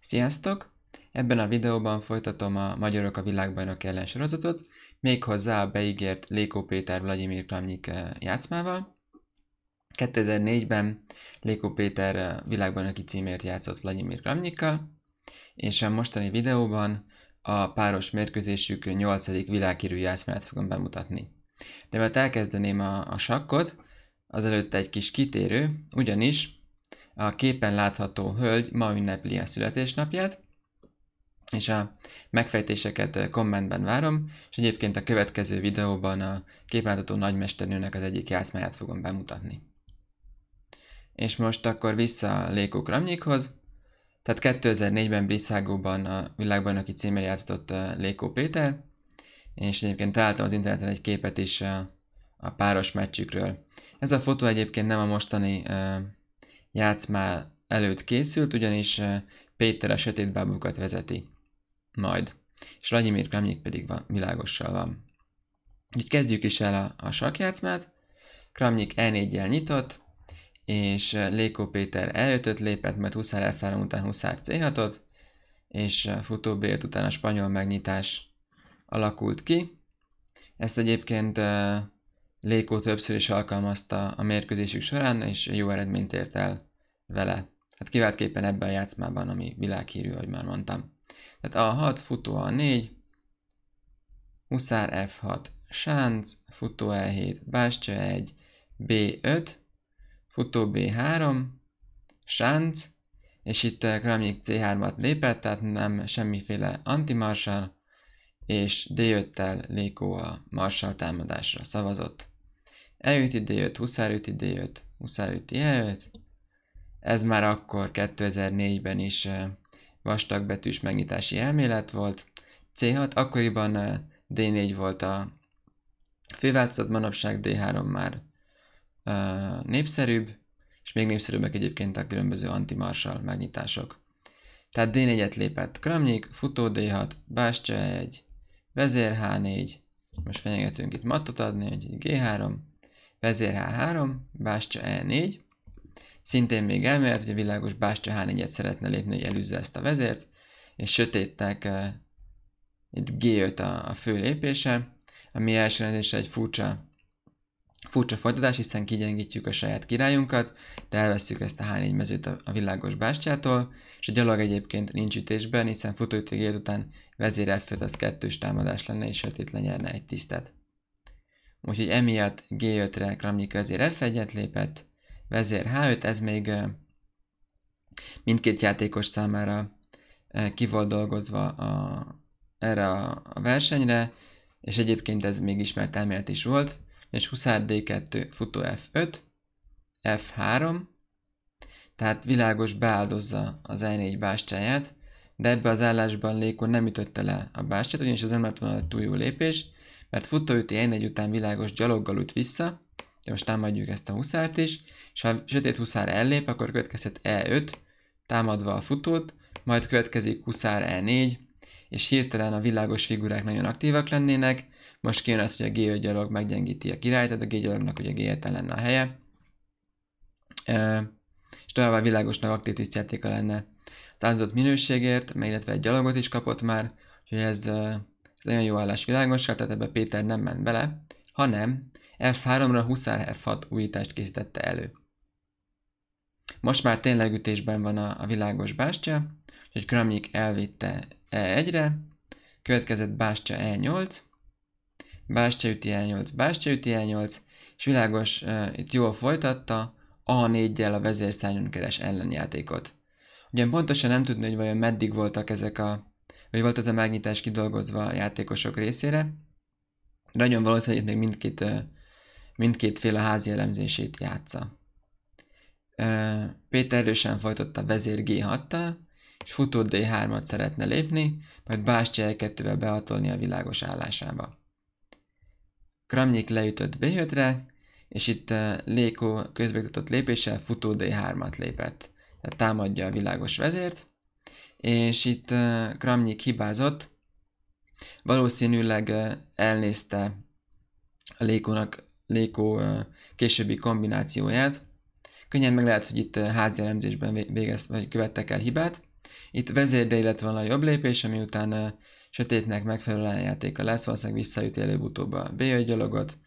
Sziasztok! Ebben a videóban folytatom a Magyarok a világbajnok ellen sorozatot, méghozzá a beígért Lékó Péter Vladimir Kramnyik eh, játszmával. 2004-ben Lékó Péter eh, világbajnoki címért játszott Vladimir Kramnyikkal, és a mostani videóban a páros mérkőzésük 8. világhírű játszmát fogom bemutatni. De mert elkezdeném a, a sakkot, azelőtt egy kis kitérő, ugyanis a képen látható hölgy ma ünnepli a születésnapját, és a megfejtéseket eh, kommentben várom, és egyébként a következő videóban a látható nagymesternőnek az egyik játszmáját fogom bemutatni. És most akkor vissza a Léko Kramnyikhoz. Tehát 2004-ben Brisszágóban a világbajnoki címmel játszott eh, Léko Péter, és egyébként találtam az interneten egy képet is a, eh, a páros meccsükről. Ez a fotó egyébként nem a mostani játszmá előtt készült, ugyanis Péter a sötét bábukat vezeti. Majd. És Vladimir Kramnyik pedig van, világossal van. Úgy kezdjük is el a, a sakjátszmát. Kramnyik E4-jel nyitott, és Lékó Péter e 5 lépett, mert Huszár f után Huszár c 6 és futó b után a spanyol megnyitás alakult ki. Ezt egyébként Léko többször is alkalmazta a mérkőzésük során, és jó eredményt ért el vele. Hát kiváltképpen ebben a játszmában, ami világhírű, ahogy már mondtam. Tehát a 6 futó a 4, Huszár F6, Sánc, futó E7, Bástya 1, B5, futó B3, Sánc, és itt eh, Kramnyik C3-at lépett, tehát nem semmiféle antimarsal, és D5-tel Lékó a Marshall támadásra szavazott. Eüti D5, huszár üti D5, huszár üti E5. Ez már akkor 2004-ben is vastagbetűs megnyitási elmélet volt. C6, akkoriban D4 volt a főváltozat, manapság D3 már népszerűbb, és még népszerűbbek egyébként a különböző antimarsal megnyitások. Tehát D4-et lépett Kramnyik, futó D6, bástya 1, vezér H4, most fenyegetünk itt mattot adni, hogy G3, vezér H3, bástya E4, szintén még elmélet, hogy a világos bástya H4-et szeretne lépni, hogy elűzze ezt a vezért, és sötétnek uh, itt G5 a, a fő lépése, ami első egy furcsa Furcsa folytatás, hiszen kigyengítjük a saját királyunkat, de elveszük ezt a H4 mezőt a világos bástyától, és a gyalog egyébként nincs ütésben, hiszen futóütőig után vezér f az kettős támadás lenne, és sötét lenyerne egy tisztet. Úgyhogy emiatt G5-re Kramnyika vezér f lépett, vezér H5, ez még mindkét játékos számára ki volt dolgozva a, erre a, a versenyre, és egyébként ez még ismert elmélet is volt, és 20 D2 futó F5, F3, tehát világos beáldozza az E4 bástyáját, de ebbe az állásban Léko nem ütötte le a bástyát, ugyanis az nem lett volna a túl jó lépés, mert üti E4 után világos gyaloggal üt vissza, de most támadjuk ezt a huszárt is, és ha sötét huszár ellép, akkor következhet E5, támadva a futót, majd következik huszár E4, és hirtelen a világos figurák nagyon aktívak lennének, most kéne az, hogy a G5 gyalog meggyengíti a királyt, tehát a G gyalognak ugye G7 lenne a helye. E, és továbbá világosnak aktív tisztjátéka lenne az áldozat minőségért, meg illetve egy gyalogot is kapott már, hogy ez, ez nagyon jó állás világosra, tehát ebbe Péter nem ment bele, hanem F3-ra Huszár F6 újítást készítette elő. Most már tényleg ütésben van a, a világos bástya, hogy Kramnyik elvitte E1-re, következett bástya E8, üti E8, üti E8, és világos uh, itt jól folytatta, a 4 gyel a vezérszányon keres ellenjátékot. Ugye pontosan nem tudni, hogy vajon meddig voltak ezek a, vagy volt ez a megnyitás kidolgozva a játékosok részére, de nagyon valószínű, hogy még mindkét, mindkét fél a házi elemzését játsza. Péter erősen folytatta vezér G6-tal, és futó D3-at szeretne lépni, majd Bástya E2-vel behatolni a világos állásába. Kramnyik leütött b és itt eh, Léko közbektatott lépéssel futó D3-at lépett. Tehát támadja a világos vezért, és itt eh, Kramnyik hibázott, valószínűleg eh, elnézte a Lékónak Léko későbbi kombinációját. Könnyen meg lehet, hogy itt házi elemzésben végez vagy követtek el hibát. Itt vezérde illetve lett a jobb lépés, ami után Sötétnek megfelelő játéka lesz, valószínűleg visszajut előbb-utóbb a b gyalogot,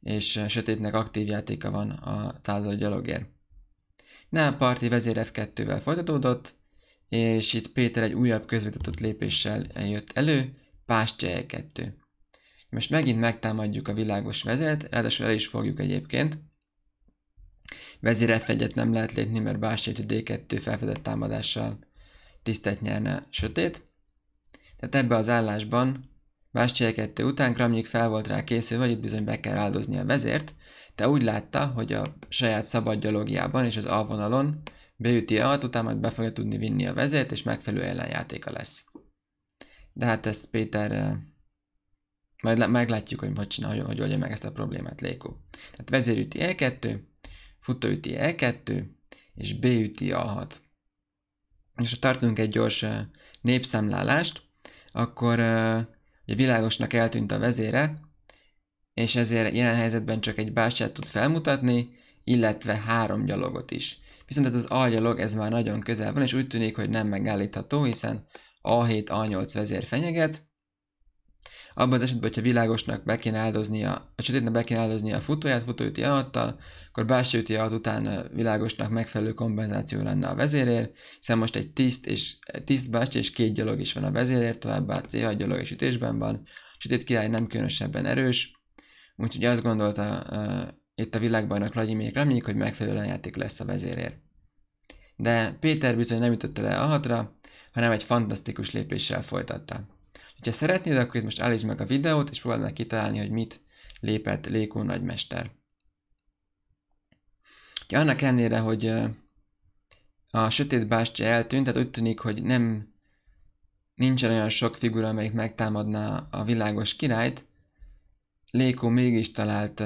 és Sötétnek aktív játéka van a 100 gyalogért. Ne a parti vezér F2-vel folytatódott, és itt Péter egy újabb közvetetett lépéssel jött elő, Pástya E2. Most megint megtámadjuk a világos vezért, ráadásul el is fogjuk egyébként. Vezér f nem lehet lépni, mert Bástya D2 felfedett támadással tisztet nyerne sötét. Tehát ebbe az állásban Bástyája 2 után Kramnyik fel volt rá készülve, hogy itt bizony be kell áldozni a vezért, de úgy látta, hogy a saját szabad gyalogjában és az alvonalon beüti a hat, után majd be fogja tudni vinni a vezért, és megfelelő ellenjátéka lesz. De hát ezt Péter eh, majd meglátjuk, hogy hogy csinálja, hogy, hogy oldja meg ezt a problémát Lékó. Tehát vezér üti E2, futó üti E2, és B üti A6. És ha tartunk egy gyors eh, népszámlálást, akkor ugye világosnak eltűnt a vezére, és ezért jelen helyzetben csak egy bástyát tud felmutatni, illetve három gyalogot is. Viszont ez hát az algyalog, ez már nagyon közel van, és úgy tűnik, hogy nem megállítható, hiszen A7-A8 vezér fenyeget, abban az esetben, hogyha világosnak be kéne áldoznia, a sötétnek be kéne áldoznia a futóját, futóüti alattal, akkor belső üti alatt után világosnak megfelelő kompenzáció lenne a vezérér, hiszen most egy tiszt és tiszt bástya és két gyalog is van a vezérér, továbbá C6 gyalog és ütésben van, sötét király nem különösebben erős, úgyhogy azt gondolta uh, itt a világbajnok Vladimir Remnyik, hogy megfelelő játék lesz a vezérér. De Péter bizony nem ütötte le a hatra, hanem egy fantasztikus lépéssel folytatta. Ha szeretnéd, akkor itt most állítsd meg a videót, és próbáld meg kitalálni, hogy mit lépett Lékó nagymester. Ja, annak ellenére, hogy a sötét bástya eltűnt, tehát úgy tűnik, hogy nem nincsen olyan sok figura, amelyik megtámadná a világos királyt, Lékó mégis talált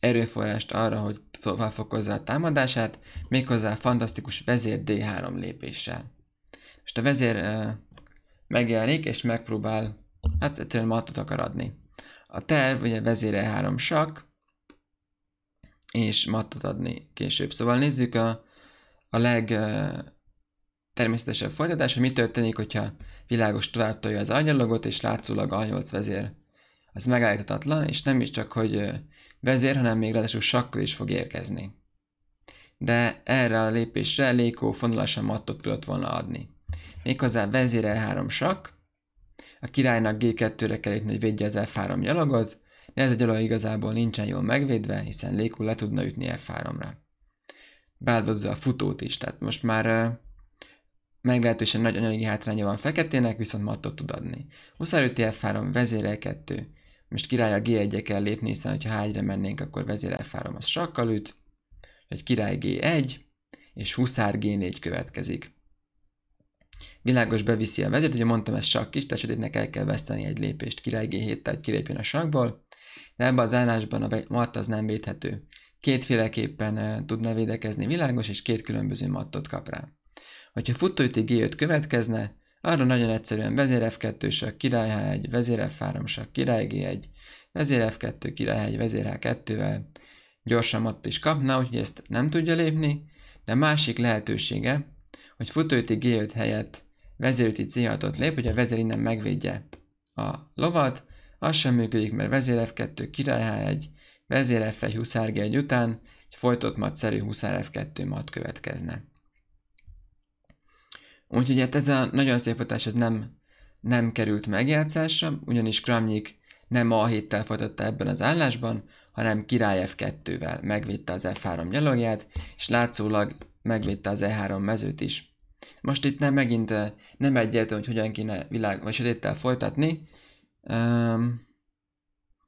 erőforrást arra, hogy továbbfokozza a támadását, méghozzá a fantasztikus vezér D3 lépéssel. Most a vezér megjelenik, és megpróbál, hát egyszerűen matot akar adni. A terv ugye vezére három sak, és mattot adni később. Szóval nézzük a, a leg természetesebb folytatás, hogy mi történik, hogyha világos tovább tolja az agyalogot, és látszólag a nyolc vezér. Az megállíthatatlan, és nem is csak, hogy vezér, hanem még ráadásul sakkal is fog érkezni. De erre a lépésre Lékó fonalasan mattot tudott volna adni méghozzá vezérel 3 sak, a királynak G2-re kerítni, hogy védje az F3 gyalogot, de ez a gyalog igazából nincsen jól megvédve, hiszen Lékú le tudna ütni F3-ra. Bádozza a futót is, tehát most már meglehetősen nagy anyagi hátránya van feketének, viszont mattot tud adni. 25 F3, vezérel 2. Most király a g 1 kell lépni, hiszen ha h mennénk, akkor vezér F3 az sakkal üt, Egy király G1, és huszár G4 következik. Világos beviszi a vezet, ugye mondtam, ez sakk is, tehát sötétnek el kell veszteni egy lépést, király g7, tehát kilépjön a sakkból, de ebben az állásban a mat az nem védhető. Kétféleképpen uh, tudna védekezni világos, és két különböző mattot kap rá. Hogyha futóüti g5 következne, arra nagyon egyszerűen vezér f2, sak király h1, vezér f3, sak király g1, vezér f2, király h1, vezér h2-vel gyorsan matt is kapna, úgyhogy ezt nem tudja lépni, de másik lehetősége, hogy futóüti G5 helyett vezérüti c lép, hogy a vezér innen megvédje a lovat, az sem működik, mert vezér F2, király H1, vezér F1, huszár G1 után egy folytott matszerű huszár F2 mat következne. Úgyhogy hát ez a nagyon szép futás ez nem, nem került megjátszásra, ugyanis Kramnyik nem a héttel folytatta ebben az állásban, hanem király F2-vel megvitte az F3 gyalogját, és látszólag megvédte az E3 mezőt is. Most itt nem megint eh, nem egyértelmű, hogy hogyan kéne világ vagy sötéttel folytatni, um,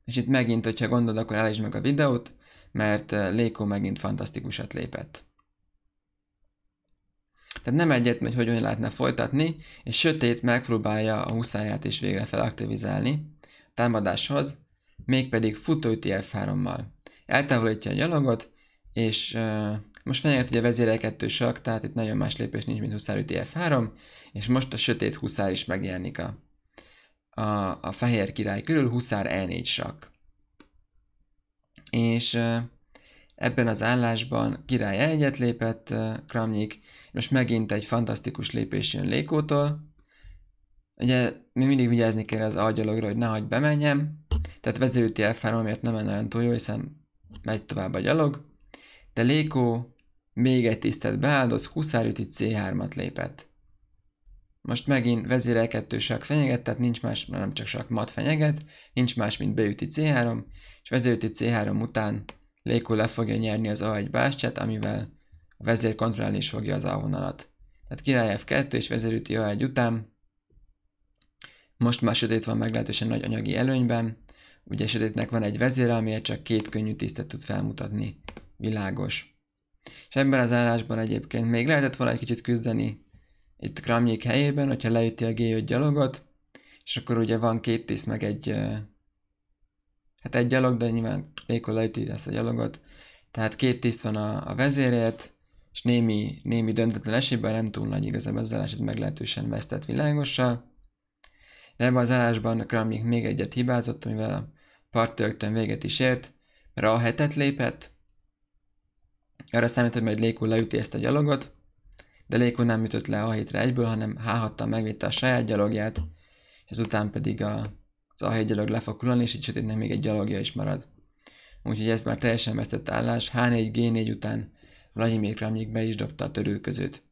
és itt megint, hogyha gondolod, akkor állítsd meg a videót, mert eh, Léko megint fantasztikusat lépett. Tehát nem egyértelmű, hogy hogyan lehetne folytatni, és Sötét megpróbálja a huszáját is végre felaktivizálni támadáshoz, mégpedig futóüti F3-mal. Eltávolítja a gyalogot, és uh, most fenyeget ugye vezérel kettő sak, tehát itt nagyon más lépés nincs, mint huszár F3, és most a sötét huszár is megjelenik a, a, a fehér király körül, huszár E4 sak. És ebben az állásban király egyet lépett Kramnyik, most megint egy fantasztikus lépés jön Lékótól, Ugye mi mindig vigyázni kell az agyalogra, hogy ne hagyd bemenjem, tehát vezérülti F3, nem menne olyan túl jó, hiszen megy tovább a gyalog, de Léko még egy tisztet beáldoz, huszárüti C3-at lépett. Most megint vezérel kettősak fenyeget, tehát nincs más, nem csak sak mat fenyeget, nincs más, mint beüti C3, és vezérüti C3 után Léko le fogja nyerni az A1 bástyát, amivel a vezér kontrollálni is fogja az A vonalat. Tehát király F2 és vezérüti A1 után. Most már sötét van meglehetősen nagy anyagi előnyben, ugye sötétnek van egy vezére, amiért csak két könnyű tisztet tud felmutatni. Világos. És ebben az állásban egyébként még lehetett volna egy kicsit küzdeni itt Kramnyék helyében, hogyha leüti a G5 gyalogot, és akkor ugye van két tiszt meg egy, hát egy gyalog, de nyilván Néko leüti ezt a gyalogot, tehát két tiszt van a, a vezérért, és némi, némi döntetlen esélyben nem túl nagy igazából az állás, ez meglehetősen vesztett világossal. De ebben az állásban Kramnyék még egyet hibázott, amivel a parti véget is ért, mert a hetet lépett, erre számított, hogy majd Léko leüti ezt a gyalogot, de Léko nem ütött le a hétre egyből, hanem háhatta megvitte a saját gyalogját, ezután pedig a, az a gyalog le fog kulani, és így sötétnek még egy gyalogja is marad. Úgyhogy ez már teljesen vesztett állás, H4, G4 után Vladimir Kramnyik be is dobta a törőközőt.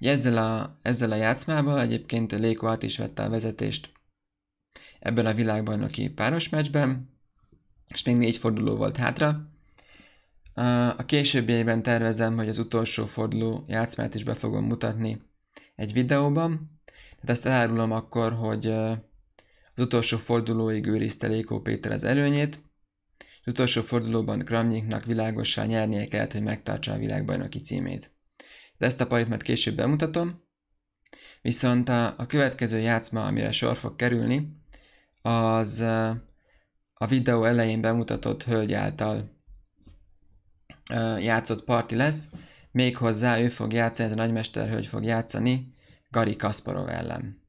Ugye ezzel a, ezzel a játszmával egyébként Léko át is vette a vezetést ebben a világbajnoki páros meccsben, és még négy forduló volt hátra, a évben tervezem, hogy az utolsó forduló játszmát is be fogom mutatni egy videóban. Tehát ezt elárulom akkor, hogy az utolsó fordulóig őrizte Lékó Péter az előnyét. Az utolsó fordulóban Kramnyiknak világosan nyernie kellett, hogy megtartsa a világbajnoki címét. De ezt a parit majd később bemutatom. Viszont a, a következő játszma, amire sor fog kerülni, az a videó elején bemutatott hölgy által játszott parti lesz, méghozzá ő fog játszani, ez a hogy fog játszani Gari Kasparov ellen.